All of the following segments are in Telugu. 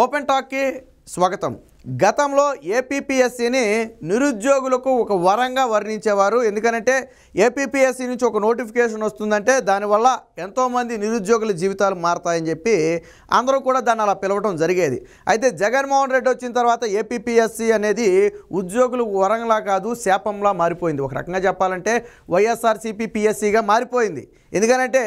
ఓపెన్ టాక్కి స్వాగతం గతంలో ఏపీపీఎస్సీని నిరుద్యోగులకు ఒక వరంగా వర్ణించేవారు ఎందుకంటే ఏపీపీఎస్సీ నుంచి ఒక నోటిఫికేషన్ వస్తుందంటే దానివల్ల ఎంతోమంది నిరుద్యోగుల జీవితాలు మారతాయని చెప్పి అందరూ కూడా దాన్ని అలా పిలవటం జరిగేది అయితే జగన్మోహన్ రెడ్డి వచ్చిన తర్వాత ఏపీపీఎస్సీ అనేది ఉద్యోగులు వరంలా కాదు శాపంలా మారిపోయింది ఒక రకంగా చెప్పాలంటే వైఎస్ఆర్సీపీ పిఎస్సీగా మారిపోయింది ఎందుకనంటే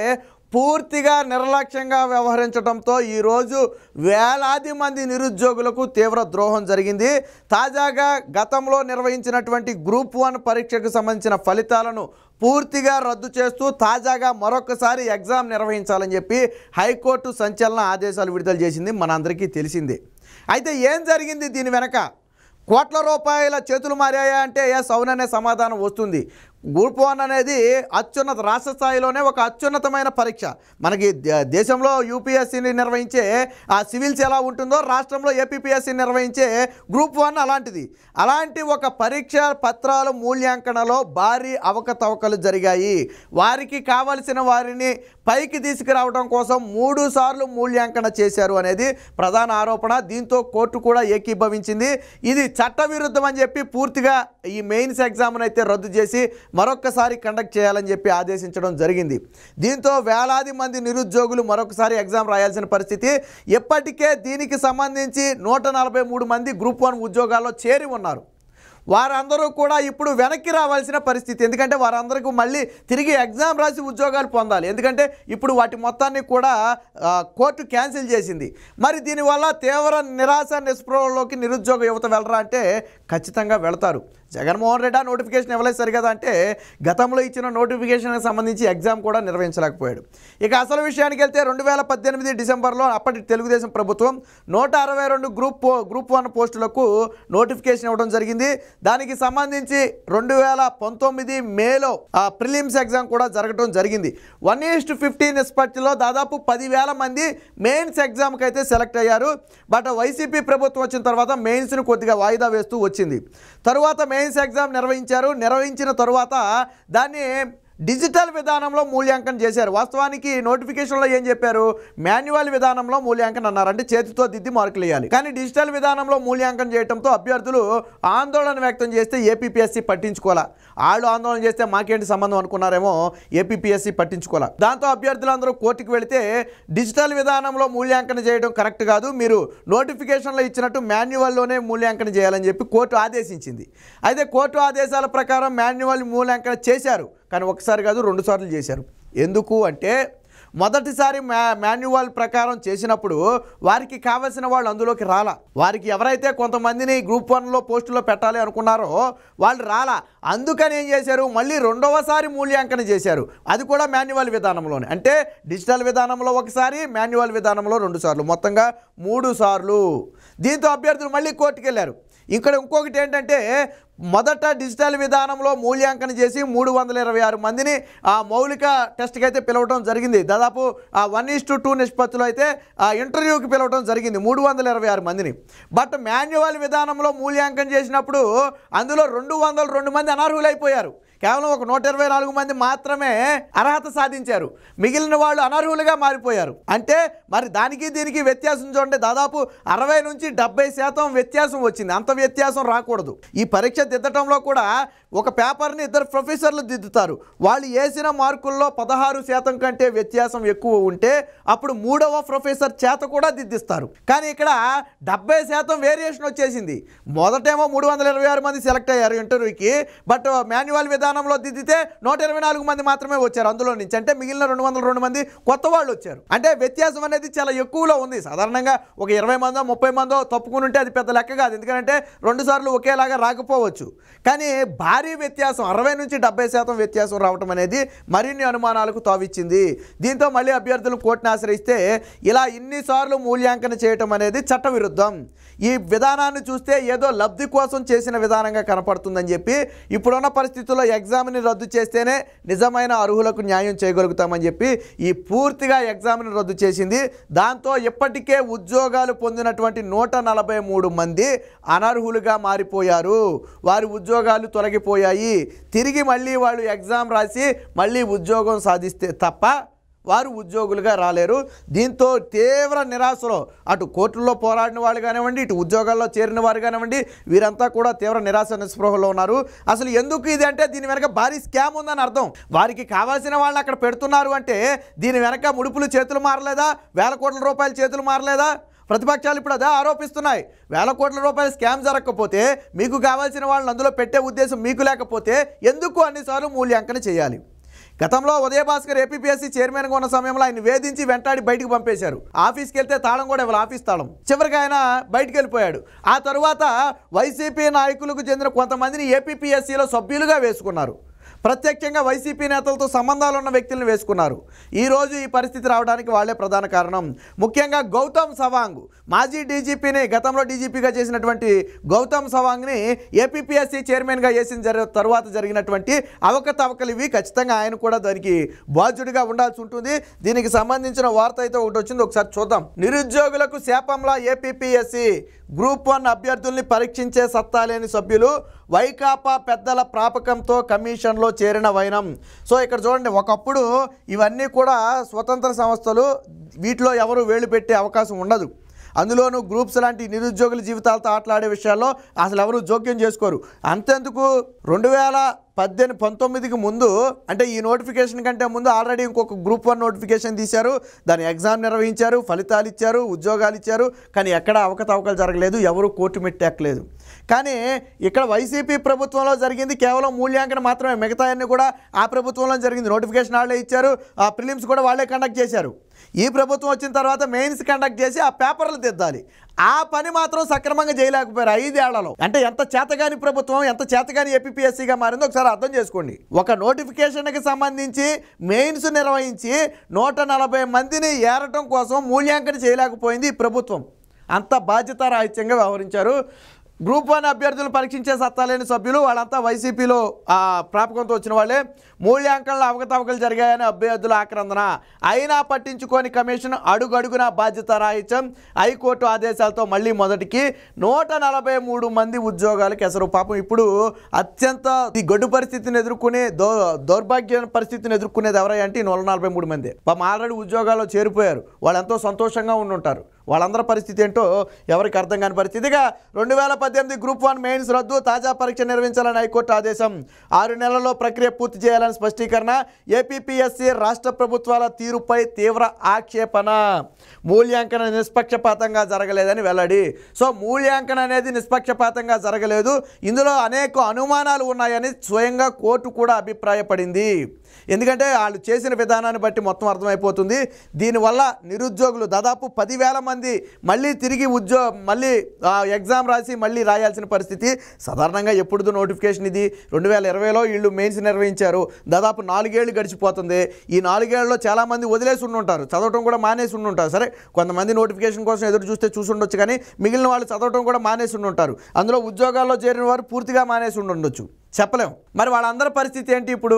పూర్తిగా నిర్లక్ష్యంగా వ్యవహరించడంతో ఈరోజు వేలాది మంది నిరుద్యోగులకు తీవ్ర ద్రోహం జరిగింది తాజాగా గతంలో నిర్వహించినటువంటి గ్రూప్ వన్ పరీక్షకు సంబంధించిన ఫలితాలను పూర్తిగా రద్దు చేస్తూ తాజాగా మరొకసారి ఎగ్జామ్ నిర్వహించాలని చెప్పి హైకోర్టు సంచలన ఆదేశాలు విడుదల చేసింది మనందరికీ తెలిసింది అయితే ఏం జరిగింది దీని వెనక కోట్ల రూపాయల చేతులు మారాయా అంటే ఎస్ అవుననే సమాధానం వస్తుంది గ్రూప్ వన్ అనేది అత్యున్నత రాష్ట్ర స్థాయిలోనే ఒక అత్యున్నతమైన పరీక్ష మనకి దేశంలో యూపీఎస్సీని నిర్వహించే ఆ సివిల్స్ ఎలా ఉంటుందో రాష్ట్రంలో ఏపీపీఎస్సీని నిర్వహించే గ్రూప్ వన్ అలాంటిది అలాంటి ఒక పరీక్ష పత్రాల మూల్యాంకనలో భారీ అవకతవకలు జరిగాయి వారికి కావలసిన వారిని పైకి తీసుకురావడం కోసం మూడు సార్లు మూల్యాంకన చేశారు అనేది ప్రధాన ఆరోపణ దీంతో కోర్టు కూడా ఏకీభవించింది ఇది చట్టవిరుద్ధం అని చెప్పి పూర్తిగా ఈ మెయిన్స్ ఎగ్జామ్ను అయితే రద్దు చేసి మరొక్కసారి కండక్ట్ చేయాలని చెప్పి ఆదేశించడం జరిగింది దీంతో వేలాది మంది నిరుద్యోగులు మరొకసారి ఎగ్జామ్ రాయాల్సిన పరిస్థితి ఇప్పటికే దీనికి సంబంధించి నూట మంది గ్రూప్ వన్ ఉద్యోగాల్లో చేరి ఉన్నారు వారందరూ కూడా ఇప్పుడు వెనక్కి రావాల్సిన పరిస్థితి ఎందుకంటే వారందరికీ మళ్ళీ తిరిగి ఎగ్జామ్ రాసి ఉద్యోగాలు పొందాలి ఎందుకంటే ఇప్పుడు వాటి మొత్తాన్ని కూడా కోర్టు క్యాన్సిల్ చేసింది మరి దీనివల్ల తీవ్ర నిరాశ నిస్పృహలోకి నిరుద్యోగ యువత వెళ్ళరా అంటే ఖచ్చితంగా వెళతారు జగన్మోహన్ రెడ్డి నోటిఫికేషన్ ఇవ్వలేదు కదా అంటే గతంలో ఇచ్చిన నోటిఫికేషన్కి సంబంధించి ఎగ్జామ్ కూడా నిర్వహించలేకపోయాడు ఇక అసలు విషయానికి వెళ్తే రెండు వేల పద్దెనిమిది డిసెంబర్లో అప్పటి తెలుగుదేశం ప్రభుత్వం నూట అరవై రెండు గ్రూప్ గ్రూప్ వన్ పోస్టులకు నోటిఫికేషన్ ఇవ్వడం జరిగింది దానికి సంబంధించి రెండు వేల పంతొమ్మిది మేలో ఆ ప్రిలిమ్స్ ఎగ్జామ్ కూడా జరగడం జరిగింది వన్ ఈస్ట్ ఫిఫ్టీన్ నిష్పత్తిలో దాదాపు పదివేల మంది మెయిన్స్ ఎగ్జామ్కి అయితే సెలెక్ట్ అయ్యారు బట్ వైసీపీ ప్రభుత్వం వచ్చిన తర్వాత మెయిన్స్ను కొద్దిగా వాయిదా వేస్తూ వచ్చింది తరువాత మెయిన్ మెయిన్స్ ఎగ్జామ్ నిర్వహించారు నిర్వహించిన తరువాత దాన్ని డిజిటల్ విధానంలో మూల్యాంకనం చేశారు వాస్తవానికి నోటిఫికేషన్లో ఏం చెప్పారు మాన్యువల్ విధానంలో మూల్యాంకనం అన్నారు అంటే చేతితో దిద్ది మార్కులు వేయాలి కానీ డిజిటల్ విధానంలో మూల్యాంకనం చేయడంతో అభ్యర్థులు ఆందోళన వ్యక్తం చేస్తే ఏపీపీఎస్సీ పట్టించుకోవాలా వాళ్ళు ఆందోళన చేస్తే మాకేంటి సంబంధం అనుకున్నారేమో ఏపీపీఎస్సీ పట్టించుకోవాలా దాంతో అభ్యర్థులందరూ కోర్టుకు వెళితే డిజిటల్ విధానంలో మూల్యాంకనం చేయడం కరెక్ట్ కాదు మీరు నోటిఫికేషన్లో ఇచ్చినట్టు మాన్యువల్లోనే మూల్యాంకనం చేయాలని చెప్పి కోర్టు ఆదేశించింది అయితే కోర్టు ఆదేశాల ప్రకారం మాన్యువల్ మూల్యాంకనం చేశారు కానీ ఒకసారి కాదు రెండు సార్లు చేశారు ఎందుకు అంటే మొదటిసారి మ్యా మాన్యువల్ ప్రకారం చేసినప్పుడు వారికి కావలసిన వాళ్ళు అందులోకి రాలా వారికి ఎవరైతే కొంతమందిని గ్రూప్ వన్లో పోస్టులో పెట్టాలి అనుకున్నారో వాళ్ళు రాలా అందుకని ఏం చేశారు మళ్ళీ రెండవసారి మూల్యాంకనం చేశారు అది కూడా మాన్యువల్ విధానంలోనే అంటే డిజిటల్ విధానంలో ఒకసారి మాన్యువల్ విధానంలో రెండు సార్లు మొత్తంగా మూడు సార్లు దీంతో అభ్యర్థులు మళ్ళీ కోర్టుకు వెళ్ళారు ఇక్కడ ఇంకొకటి ఏంటంటే మొదట డిజిటల్ విధానంలో మూల్యాంకనం చేసి మూడు వందల ఇరవై ఆరు మందిని ఆ మౌలిక టెస్ట్కి అయితే పిలవడం జరిగింది దాదాపు ఆ వన్ ఈస్ టు టూ నిష్పత్తిలో అయితే ఆ ఇంటర్వ్యూకి పిలవడం జరిగింది మూడు వందల ఇరవై ఆరు మందిని బట్ మాన్యువల్ విధానంలో మూల్యాంకనం చేసినప్పుడు అందులో రెండు వందల రెండు మంది అనర్హులైపోయారు కేవలం ఒక నూట ఇరవై నాలుగు మంది మాత్రమే అర్హత సాధించారు మిగిలిన వాళ్ళు అనర్హులుగా మారిపోయారు అంటే మరి దానికి దీనికి వ్యత్యాసం చూడండి దాదాపు అరవై నుంచి డెబ్బై శాతం వ్యత్యాసం వచ్చింది అంత వ్యత్యాసం రాకూడదు ఈ పరీక్ష దిద్దటంలో కూడా ఒక పేపర్ని ఇద్దరు ప్రొఫెసర్లు దిద్దుతారు వాళ్ళు వేసిన మార్కుల్లో పదహారు శాతం కంటే వ్యత్యాసం ఎక్కువ ఉంటే అప్పుడు మూడవ ప్రొఫెసర్ చేత కూడా దిద్దిస్తారు కానీ ఇక్కడ డెబ్బై శాతం వేరియేషన్ వచ్చేసింది మొదటేమో మూడు వందల ఇరవై ఆరు మంది సెలెక్ట్ అయ్యారు ఇంటర్వ్యూకి బట్ మాన్యువల్ విధానం స్థానంలో దిద్దితే నూట మంది మాత్రమే వచ్చారు అందులో నుంచి అంటే మిగిలిన రెండు మంది కొత్త వాళ్ళు వచ్చారు అంటే వ్యత్యాసం అనేది చాలా ఎక్కువలో ఉంది సాధారణంగా ఒక ఇరవై మందో ముప్పై మందో తప్పుకుని ఉంటే అది పెద్ద లెక్క కాదు ఎందుకంటే రెండుసార్లు ఒకేలాగా రాకపోవచ్చు కానీ భారీ వ్యత్యాసం అరవై నుంచి డెబ్బై శాతం వ్యత్యాసం రావటం అనేది మరిన్ని అనుమానాలకు తావిచ్చింది దీంతో మళ్ళీ అభ్యర్థులు కోర్టును ఆశ్రయిస్తే ఇలా ఇన్నిసార్లు మూల్యాంకన చేయటం అనేది చట్టవిరుద్ధం ఈ విధానాన్ని చూస్తే ఏదో లబ్ధి కోసం చేసిన విధానంగా కనపడుతుందని చెప్పి ఇప్పుడున్న పరిస్థితుల్లో ఎగ్జామ్ని రద్దు చేస్తేనే నిజమైన అర్హులకు న్యాయం చేయగలుగుతామని చెప్పి ఈ పూర్తిగా ఎగ్జామ్ని రద్దు చేసింది దాంతో ఇప్పటికే ఉద్యోగాలు పొందినటువంటి నూట నలభై మూడు మంది అనర్హులుగా మారిపోయారు వారి ఉద్యోగాలు తొలగిపోయాయి తిరిగి మళ్ళీ వాళ్ళు ఎగ్జామ్ రాసి మళ్ళీ ఉద్యోగం సాధిస్తే తప్ప వారు ఉద్యోగులుగా రాలేరు దీంతో తీవ్ర నిరాశలో అటు కోర్టుల్లో పోరాడిన వాళ్ళు కానివ్వండి ఇటు ఉద్యోగాల్లో చేరిన వారు కానివ్వండి వీరంతా కూడా తీవ్ర నిరాశ నిస్పృహలో ఉన్నారు అసలు ఎందుకు ఇది అంటే దీని వెనక భారీ స్కామ్ ఉందని అర్థం వారికి కావాల్సిన వాళ్ళని అక్కడ పెడుతున్నారు అంటే దీని వెనక ముడుపులు చేతులు మారలేదా వేల కోట్ల రూపాయలు చేతులు మారలేదా ప్రతిపక్షాలు ఇప్పుడు అదే ఆరోపిస్తున్నాయి వేల కోట్ల రూపాయల స్కామ్ జరగకపోతే మీకు కావాల్సిన వాళ్ళని అందులో పెట్టే ఉద్దేశం మీకు లేకపోతే ఎందుకు అన్నిసార్లు మూల్యాంకన చేయాలి గతంలో ఉదయభాస్కర్ ఏపీఎస్సీ చైర్మన్ గా ఉన్న సమయంలో ఆయన వేధించి వెంటాడి బయటకు పంపేశారు ఆఫీస్కి వెళ్తే తాళం కూడా ఇవాళ ఆఫీస్ తాళం చివరికి ఆయన బయటకు వెళ్ళిపోయాడు ఆ తరువాత వైసీపీ నాయకులకు చెందిన కొంతమందిని ఏపీఎస్సీలో సభ్యులుగా వేసుకున్నారు ప్రత్యక్షంగా వైసీపీ నేతలతో సంబంధాలు ఉన్న వ్యక్తులను వేసుకున్నారు ఈరోజు ఈ పరిస్థితి రావడానికి వాళ్లే ప్రధాన కారణం ముఖ్యంగా గౌతమ్ సవాంగ్ మాజీ డీజీపీని గతంలో డీజీపీగా చేసినటువంటి గౌతమ్ సవాంగ్ని ఏపీపీఎస్సీ చైర్మన్గా చేసిన జరిగిన తర్వాత జరిగినటువంటి అవకతవకలు ఇవి ఖచ్చితంగా ఆయన కూడా దానికి బాధ్యుడిగా ఉండాల్సి ఉంటుంది దీనికి సంబంధించిన వార్త అయితే ఒకటి వచ్చింది ఒకసారి చూద్దాం నిరుద్యోగులకు శాపంలా ఏపీపీఎస్సీ గ్రూప్ వన్ అభ్యర్థుల్ని పరీక్షించే సత్తా లేని సభ్యులు వైకాపా పెద్దల ప్రాపకంతో కమిషన్లో చేరిన వైనం సో ఇక్కడ చూడండి ఒకప్పుడు ఇవన్నీ కూడా స్వతంత్ర సంస్థలు వీటిలో ఎవరు వేలు పెట్టే అవకాశం ఉండదు అందులోనూ గ్రూప్స్ లాంటి నిరుద్యోగుల జీవితాలతో ఆటలాడే విషయాల్లో అసలు ఎవరు జోక్యం చేసుకోరు అంతెందుకు రెండు వేల పద్దెనిమిది పంతొమ్మిదికి ముందు అంటే ఈ నోటిఫికేషన్ కంటే ముందు ఆల్రెడీ ఇంకొక గ్రూప్ వన్ నోటిఫికేషన్ తీశారు దాని ఎగ్జామ్ నిర్వహించారు ఫలితాలు ఇచ్చారు ఉద్యోగాలు ఇచ్చారు కానీ ఎక్కడ అవకతవకలు జరగలేదు ఎవరు కోర్టు మెట్టెక్కలేదు కానీ ఇక్కడ వైసీపీ ప్రభుత్వంలో జరిగింది కేవలం మూల్యాంకనం మాత్రమే మిగతా అన్నీ కూడా ఆ ప్రభుత్వంలో జరిగింది నోటిఫికేషన్ వాళ్ళే ఇచ్చారు ఆ ప్రిలిమ్స్ కూడా వాళ్ళే కండక్ట్ చేశారు ఈ ప్రభుత్వం వచ్చిన తర్వాత మెయిన్స్ కండక్ట్ చేసి ఆ పేపర్లు దిద్దాలి ఆ పని మాత్రం సక్రమంగా చేయలేకపోయారు ఐదేళ్లలో అంటే ఎంత చేతగాని ప్రభుత్వం ఎంత చేతగాని ఏపీఎస్సీగా మారిందో ఒకసారి అర్థం చేసుకోండి ఒక నోటిఫికేషన్కి సంబంధించి మెయిన్స్ నిర్వహించి నూట నలభై మందిని ఏరటం కోసం మూల్యాంకనం చేయలేకపోయింది ఈ ప్రభుత్వం అంత బాధ్యత రాహిత్యంగా వ్యవహరించారు గ్రూప్ వన్ అభ్యర్థులు పరీక్షించే సత్తాలేని సభ్యులు వాళ్ళంతా వైసీపీలో ప్రాపకంతో వచ్చిన వాళ్ళే మూల్యాంకనాలు అవకతవకలు జరిగాయని అభ్యర్థుల ఆక్రందన అయినా పట్టించుకొని కమిషన్ అడుగడుగున బాధ్యత రాయించం హైకోర్టు ఆదేశాలతో మళ్ళీ మొదటికి నూట మంది ఉద్యోగాలు కెసరు పాపం ఇప్పుడు అత్యంత ఈ గడ్డు పరిస్థితిని ఎదుర్కొనే దో దౌర్భాగ్య పరిస్థితిని ఎదుర్కొనేది ఎవరంటే నూట నలభై మూడు మంది పాపం ఆల్రెడీ ఉద్యోగాల్లో చేరిపోయారు వాళ్ళు ఎంతో సంతోషంగా ఉండుంటారు వాళ్ళందరి పరిస్థితి ఏంటో ఎవరికి అర్థం కాని ఇక రెండు వేల పద్దెనిమిది గ్రూప్ వన్ మెయిన్స్ రద్దు తాజా పరీక్ష నిర్వహించాలని హైకోర్టు ఆదేశం ఆరు నెలల్లో ప్రక్రియ పూర్తి చేయాలని స్పష్టీకరణ ఏపీపీఎస్సీ రాష్ట్ర ప్రభుత్వాల తీరుపై తీవ్ర ఆక్షేపణ మూల్యాంకన నిష్పక్షపాతంగా జరగలేదని వెల్లడి సో మూల్యాంకన అనేది నిష్పక్షపాతంగా జరగలేదు ఇందులో అనేక అనుమానాలు ఉన్నాయని స్వయంగా కోర్టు కూడా అభిప్రాయపడింది ఎందుకంటే వాళ్ళు చేసిన విధానాన్ని బట్టి మొత్తం అర్థమైపోతుంది దీనివల్ల నిరుద్యోగులు దాదాపు పదివేల మంది మళ్ళీ తిరిగి ఉద్యో మళ్ళీ ఎగ్జామ్ రాసి మళ్ళీ రాయాల్సిన పరిస్థితి సాధారణంగా ఎప్పుడు నోటిఫికేషన్ ఇది రెండు వేల ఇరవైలో వీళ్ళు మెయిన్స్ నిర్వహించారు దాదాపు నాలుగేళ్లు గడిచిపోతుంది ఈ నాలుగేళ్లలో చాలామంది వదిలేసి ఉండుంటారు చదవటం కూడా మానేసి ఉంటారు సరే కొంతమంది నోటిఫికేషన్ కోసం ఎదురు చూస్తే చూసుండొచ్చు కానీ మిగిలిన వాళ్ళు చదవటం కూడా మానేసి ఉంటారు అందులో ఉద్యోగాల్లో చేరిన వారు పూర్తిగా మానేసి ఉండొచ్చు చెప్పలేము మరి వాళ్ళందరి పరిస్థితి ఏంటి ఇప్పుడు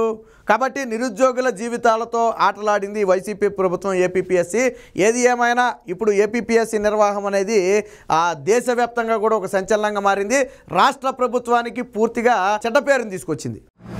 కాబట్టి నిరుద్యోగుల జీవితాలతో ఆటలాడింది వైసీపీ ప్రభుత్వం ఏపీపీఎస్సి ఏది ఏమైనా ఇప్పుడు ఏపీపీఎస్సి నిర్వాహం అనేది ఆ దేశవ్యాప్తంగా కూడా ఒక సంచలనంగా మారింది రాష్ట్ర ప్రభుత్వానికి పూర్తిగా చెడ్డ పేరుని తీసుకొచ్చింది